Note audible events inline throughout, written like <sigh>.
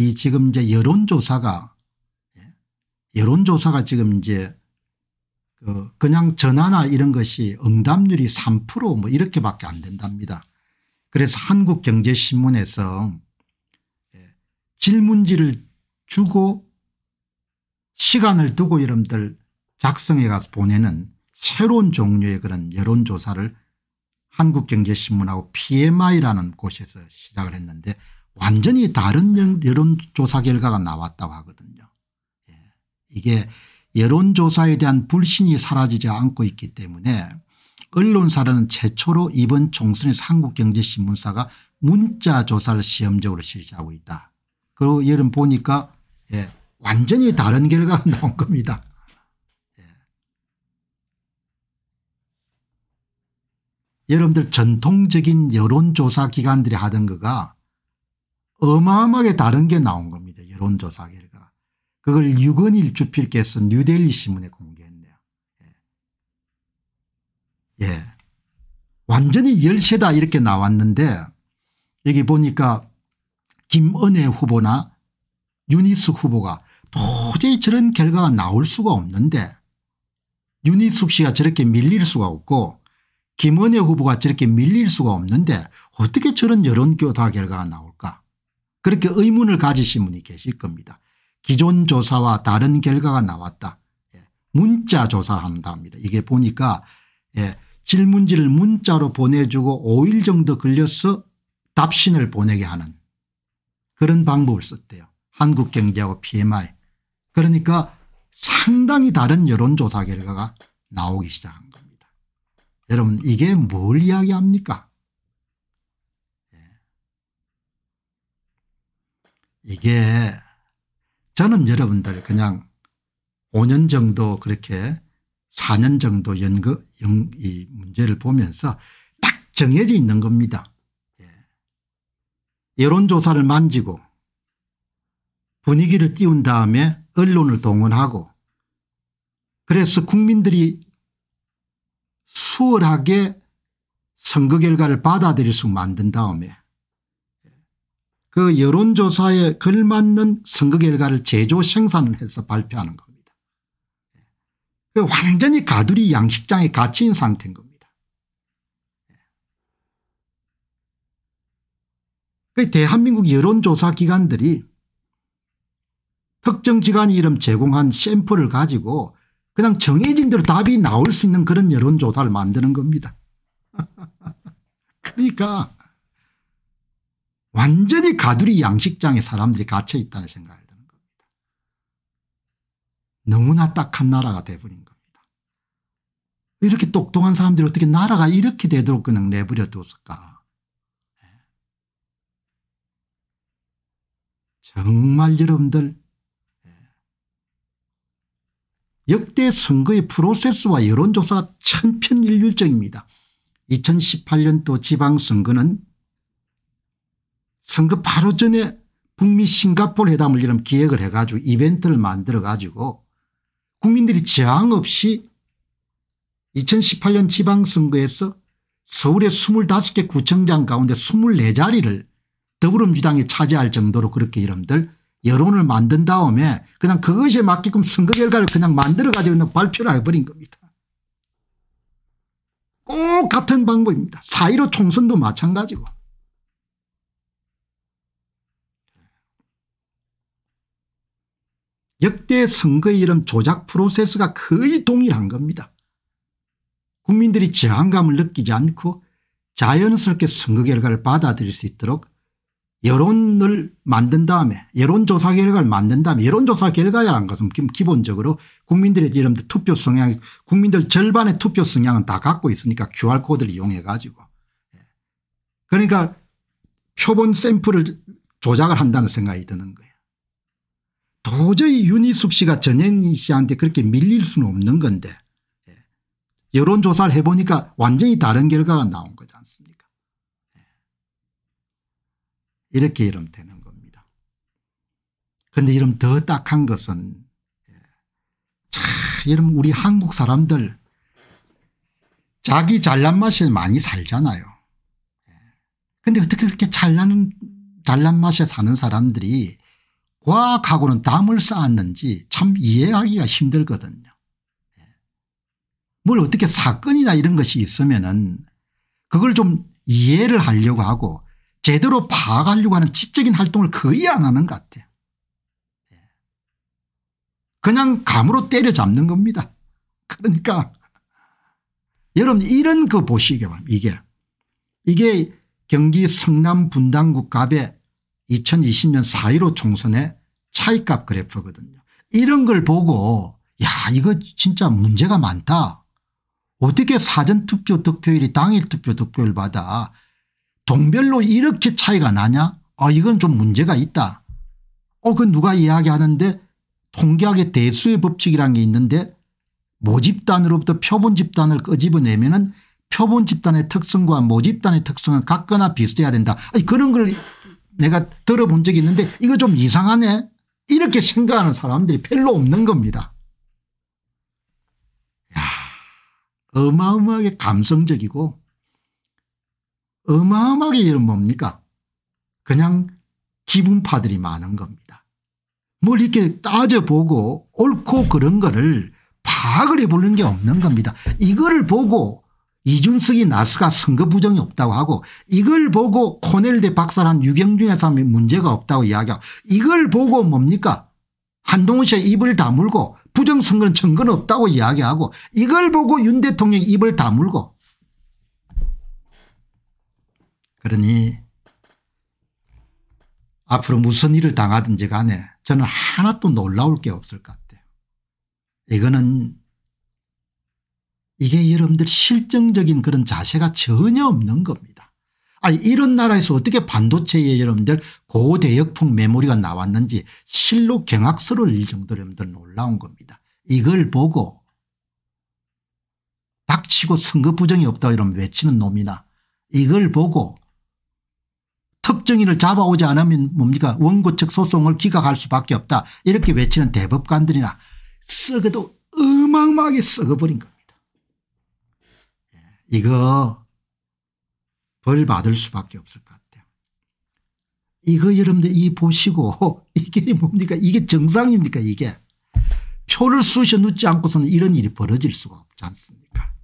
이 지금 이제 여론조사가 예? 여론조사가 지금 이제 그 그냥 그 전화나 이런 것이 응답률이 3%뭐 이렇게밖에 안 된답니다. 그래서 한국경제신문에서 예, 질문지를 주고 시간을 두고 여러분들 작성해 가서 보내는 새로운 종류의 그런 여론조사를 한국경제신문하고 PMI라는 곳에서 시작을 했는데 완전히 다른 여론조사 결과가 나왔다고 하거든요. 예. 이게 여론조사에 대한 불신이 사라지지 않고 있기 때문에 언론사라는 최초로 이번 총선에서 한국경제신문사가 문자조사를 시험적으로 실시하고 있다. 그리고 여름 보니까 예, 완전히 다른 결과가 <laughs> 나온 겁니다. 예. 여러분들 전통적인 여론조사 기관들이 하던 거가 어마어마하게 다른 게 나온 겁니다. 여론조사 결과. 그걸 유건일 주필께서 뉴델리 신문에 공개했네요. 예. 예. 완전히 열세다 이렇게 나왔는데 여기 보니까 김은혜 후보나 유니스 후보가 도저히 저런 결과가 나올 수가 없는데 유니숙 씨가 저렇게 밀릴 수가 없고 김은혜 후보가 저렇게 밀릴 수가 없는데 어떻게 저런 여론조사 결과가 나올까 그렇게 의문을 가지신 분이 계실 겁니다. 기존 조사와 다른 결과가 나왔다. 예, 문자 조사를 한답니다. 이게 보니까 예, 질문지를 문자로 보내주고 5일 정도 걸려서 답신을 보내게 하는 그런 방법을 썼대요. 한국경제하고 PMI. 그러니까 상당히 다른 여론조사 결과가 나오기 시작한 겁니다. 여러분 이게 뭘 이야기합니까 이게 저는 여러분들 그냥 5년 정도 그렇게 4년 정도 연구 연, 이 문제를 보면서 딱 정해져 있는 겁니다. 예. 여론조사를 만지고 분위기를 띄운 다음에 언론을 동원하고 그래서 국민들이 수월하게 선거 결과를 받아들일 수 만든 다음에 그 여론조사에 걸맞는 선거 결과를 제조 생산을 해서 발표하는 겁니다. 그 완전히 가두리 양식장에 갇힌 상태인 겁니다. 그 대한민국 여론조사 기관들이 특정 기관이 이름 제공한 샘플을 가지고 그냥 정해진 대로 답이 나올 수 있는 그런 여론조사를 만드는 겁니다. <laughs> 그러니까 완전히 가두리 양식장에 사람들이 갇혀 있다는 생각을 드는 겁니다. 너무나 딱한 나라가 돼버린 겁니다. 이렇게 똑똑한 사람들이 어떻게 나라가 이렇게 되도록 그냥 내버려 뒀을까. 예. 정말 여러분들 예. 역대 선거의 프로세스와 여론조사 천편일률적입니다. 2018년도 지방선거는 선거 바로 전에 북미 싱가폴 회담을 이런 기획을 해가지고 이벤트를 만들어 가지고 국민들이 저항 없이 2018년 지방선거에서 서울의 25개 구청장 가운데 24자리를 더불어민주당이 차지할 정도로 그렇게 이름들 여론을 만든 다음에 그냥 그것에 맞게끔 선거 결과를 그냥 만들어 가지고 발표를 해버린 겁니다. 꼭 같은 방법입니다. 4.15 총선도 마찬가지고. 역대 선거의 이름 조작 프로세스가 거의 동일한 겁니다. 국민들이 저항감을 느끼지 않고 자연스럽게 선거 결과를 받아들일 수 있도록 여론을 만든 다음에 여론조사 결과를 만든 다음에 여론조사 결과라는 것은 기본적으로 국민들의 이런 투표 성향 국민들 절반의 투표 성향은 다 갖고 있으니까 QR코드를 이용해 가지고 예. 그러니까 표본 샘플을 조작을 한다는 생각이 드는 거예요. 도저히 윤희숙 씨가 전현희 씨한테 그렇게 밀릴 수는 없는 건데 예. 여론조사를 해보니까 완전히 다른 결과가 나온 거지 않습니까 예. 이렇게 이러면 되는 겁니다. 그런데 이러면 더 딱한 것은 예. 자이러분 우리 한국 사람들 자기 잘난 맛에 많이 살잖아요. 근데 어떻게 그렇게 잘난, 잘난 맛에 사는 사람들이 과학하고는 담을 쌓았는지 참 이해하기가 힘들거든요. 예. 뭘 어떻게 사건이나 이런 것이 있으면 은 그걸 좀 이해를 하려고 하고 제대로 파악하려고 하는 지적인 활동을 거의 안 하는 것 같아요. 예. 그냥 감으로 때려잡는 겁니다. <laughs> 그러니까 여러분 이런 거 그 보시기 바랍니다. 이게 이게 경기 성남 분당구 갑에 2020년 4.15 총선의 차이값 그래프거든요. 이런 걸 보고 야 이거 진짜 문제가 많다. 어떻게 사전투표 득표율이 당일투표 득표율 받아 동별로 이렇게 차이가 나냐 아 이건 좀 문제가 있다. 어그 누가 이야기하는데 통계학의 대수의 법칙이라는 게 있는데 모집단으로부터 표본 집단을 끄집어내면 은 표본 집단의 특성과 모집단의 특성은 같거나 비슷해야 된다. 아니, 그런 걸 내가 들어본 적이 있는데 이거 좀 이상하네 이렇게 생각하는 사람들이 별로 없는 겁니다. 야, 어마어마하게 감성적이고 어마어마하게 이런 뭡니까 그냥 기분파들이 많은 겁니다. 뭘 이렇게 따져보고 옳고 그런 거를 파악을 해보는 게 없는 겁니다. 이거를 보고 이준석이 나스가 선거 부정이 없다고 하고 이걸 보고 코넬대 박살한 유경준의 사람이 문제가 없다고 이야기하고 이걸 보고 뭡니까 한동훈 씨가 입을 다물고 부정선거는 증거는 없다고 이야기하고 이걸 보고 윤 대통령이 입을 다물고 그러니 앞으로 무슨 일을 당하든지 간에 저는 하나도 놀라울 게 없을 것 같아요. 이거는 이게 여러분들 실정적인 그런 자세가 전혀 없는 겁니다. 아니 이런 나라에서 어떻게 반도체에 여러분들 고대역풍 메모리가 나왔는지 실로 경악스러울 정도로 여러분들 놀라운 겁니다. 이걸 보고 닥치고 선거 부정이 없다 이런 외치는 놈이나 이걸 보고 특정인을 잡아오지 않으면 뭡니까 원고 측 소송을 기각할 수밖에 없다 이렇게 외치는 대법관들이나 썩어도 어마어마하게 썩어버린 겁니다. 이거 벌 받을 수밖에 없을 것 같아요. 이거 여러분들 이 보시고 <laughs> 이게 뭡니까 이게 정상입니까 이게 표를 쑤셔 넣지 않고서는 이런 일이 벌어질 수가 없지 않습니까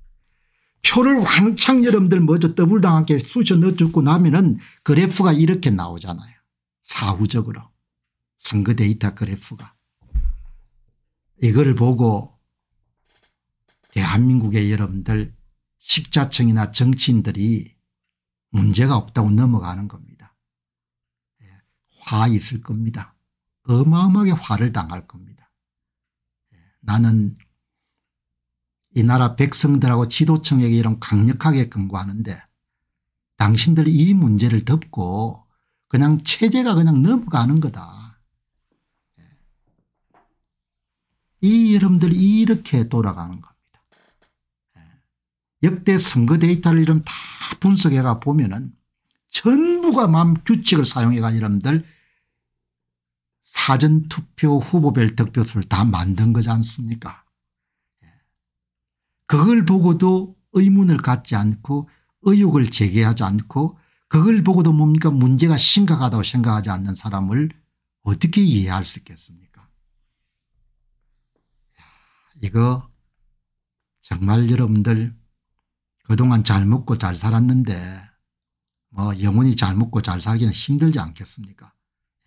표를 왕창 여러분들 먼저 더블당하게 쑤셔 넣어주고 나면은 그래프가 이렇게 나오잖아요. 사후적으로 선거 데이터 그래프가 이걸 보고 대한민국의 여러분들 식자층이나 정치인들이 문제가 없다고 넘어가는 겁니다. 예, 화 있을 겁니다. 어마어마하게 화를 당할 겁니다. 예, 나는 이 나라 백성들하고 지도층에게 이런 강력하게 권고하는데 당신들이 이 문제를 덮고 그냥 체제가 그냥 넘어가는 거다. 예, 이 여러분들이 이렇게 돌아가는 거 역대 선거 데이터를 이름 다 분석해가 보면은 전부가 맘 규칙을 사용해가 여러분들 사전투표 후보별 득표수를 다 만든 거지 않습니까 예. 그걸 보고도 의문을 갖지 않고 의혹을 제기하지 않고 그걸 보고도 뭡니까 문제가 심각하다고 생각하지 않는 사람을 어떻게 이해할 수 있겠습니까 이거 정말 여러분들 그동안 잘 먹고 잘 살았는데 뭐 영원히 잘 먹고 잘 살기는 힘들지 않겠습니까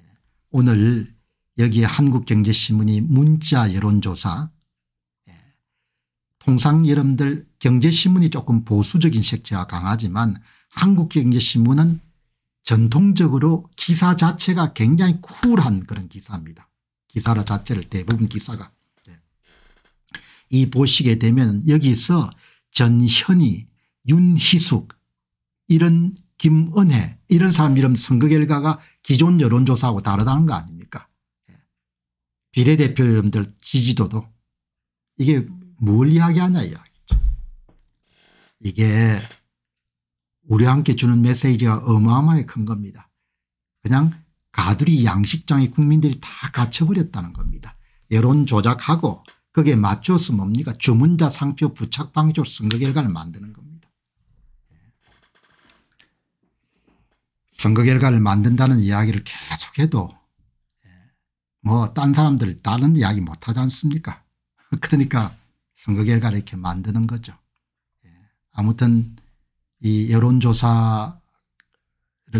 예. 오늘 여기 한국경제신문이 문자 여론조사 예. 통상 여러분들 경제신문이 조금 보수적인 색채가 강하지만 한국경제신문은 전통적으로 기사 자체가 굉장히 쿨한 그런 기사입니다. 기사라 자체를 대부분 기사가. 예. 이 보시게 되면 여기서 전현희, 윤희숙, 이런 김은혜 이런 사람 이름 선거 결과가 기존 여론조사하고 다르다는 거 아닙니까 예. 비례대표 여러분들 지지도도 이게 뭘 이야기하냐 이야기죠. 이게 우리와 함께 주는 메시지가 어마어마하게 큰 겁니다. 그냥 가두리 양식장에 국민들이 다 갇혀버렸다는 겁니다. 여론 조작하고 그게 맞춰서 뭡니까 주문자 상표 부착 방조 선거 결과를 만드는 겁니다. 선거 결과를 만든다는 이야기를 계속해도 예, 뭐딴 사람들 다른 이야기 못하지 않습니까 <laughs> 그러니까 선거 결과를 이렇게 만드는 거죠. 예, 아무튼 이 여론조사를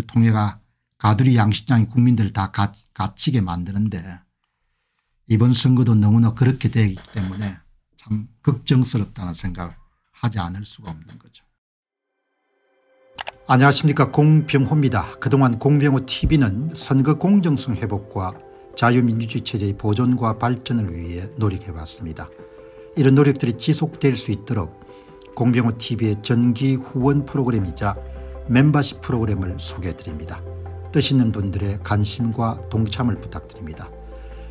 통해가 가두리 양식장이 국민들 다 갇히게 만드는데 이번 선거도 너무나 그렇게 되기 때문에 참 걱정스럽다는 생각을 하지 않을 수가 없는 거죠. 안녕하십니까 공병호입니다. 그동안 공병호 tv는 선거 공정성 회복과 자유민주주의 체제의 보존과 발전을 위해 노력해왔습니다. 이런 노력들이 지속될 수 있도록 공병호 tv의 전기 후원 프로그램이자 멤버십 프로그램을 소개해드립니다. 뜻 있는 분들의 관심과 동참을 부탁드립니다.